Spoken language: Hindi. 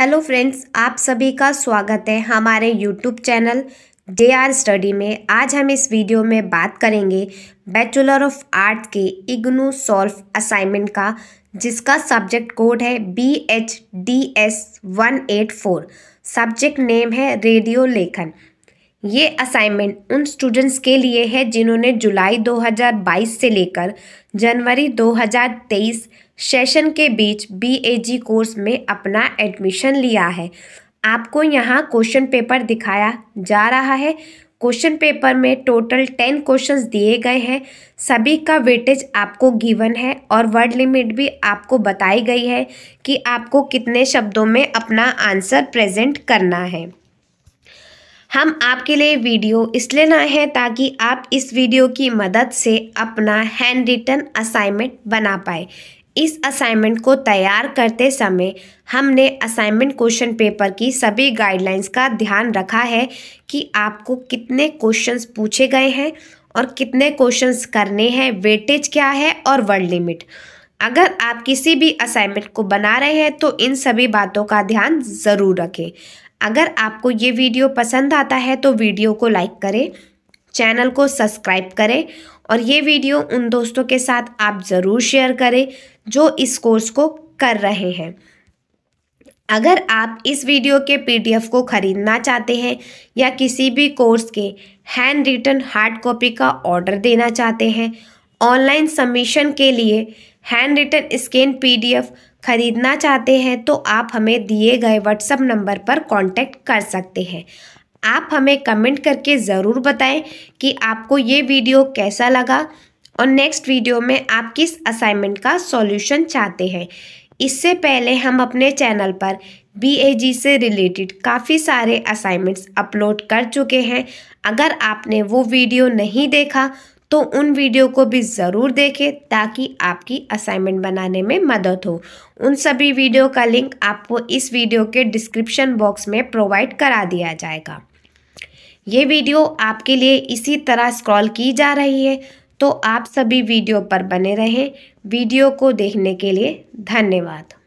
हेलो फ्रेंड्स आप सभी का स्वागत है हमारे YouTube channel D R study में आज हम इस वीडियो में बात करेंगे बैचलर ऑफ आर्ट के इग्नू सॉल्व असाइनमेंट का जिसका सब्जेक्ट कोड है B H D S one eight four subject name है रेडियो लेखन ये असाइनमेंट उन स्टूडेंट्स के लिए है जिन्होंने जुलाई 2022 से लेकर जनवरी 2023 सेशन के बीच बीएजी कोर्स में अपना एडमिशन लिया है आपको यहाँ क्वेश्चन पेपर दिखाया जा रहा है क्वेश्चन पेपर में टोटल टेन क्वेश्चंस दिए गए हैं सभी का वेटेज आपको गिवन है और वर्ड लिमिट भी आपको बताई गई है कि आपको कितने शब्दों में अपना आंसर प्रेजेंट करना है हम आपके लिए वीडियो इसलिए लाए हैं ताकि आप इस वीडियो की मदद से अपना हैंड रिटन असाइनमेंट बना पाए इस असाइनमेंट को तैयार करते समय हमने असाइनमेंट क्वेश्चन पेपर की सभी गाइडलाइंस का ध्यान रखा है कि आपको कितने क्वेश्चंस पूछे गए हैं और कितने क्वेश्चंस करने हैं वेटेज क्या है और वर्ड लिमिट अगर आप किसी भी असाइनमेंट को बना रहे हैं तो इन सभी बातों का ध्यान ज़रूर रखें अगर आपको ये वीडियो पसंद आता है तो वीडियो को लाइक करें चैनल को सब्सक्राइब करें और ये वीडियो उन दोस्तों के साथ आप ज़रूर शेयर करें जो इस कोर्स को कर रहे हैं अगर आप इस वीडियो के पीडीएफ को ख़रीदना चाहते हैं या किसी भी कोर्स के हैंड रिटन हार्ड कॉपी का ऑर्डर देना चाहते हैं ऑनलाइन सबमिशन के लिए हैंड रिटन स्कैन पीडीएफ खरीदना चाहते हैं तो आप हमें दिए गए व्हाट्सएप नंबर पर कांटेक्ट कर सकते हैं आप हमें कमेंट करके ज़रूर बताएं कि आपको ये वीडियो कैसा लगा और नेक्स्ट वीडियो में आप किस असाइनमेंट का सॉल्यूशन चाहते हैं इससे पहले हम अपने चैनल पर बी से रिलेटेड काफ़ी सारे असाइनमेंट्स अपलोड कर चुके हैं अगर आपने वो वीडियो नहीं देखा तो उन वीडियो को भी ज़रूर देखें ताकि आपकी असाइनमेंट बनाने में मदद हो उन सभी वीडियो का लिंक आपको इस वीडियो के डिस्क्रिप्शन बॉक्स में प्रोवाइड करा दिया जाएगा ये वीडियो आपके लिए इसी तरह स्क्रॉल की जा रही है तो आप सभी वीडियो पर बने रहें वीडियो को देखने के लिए धन्यवाद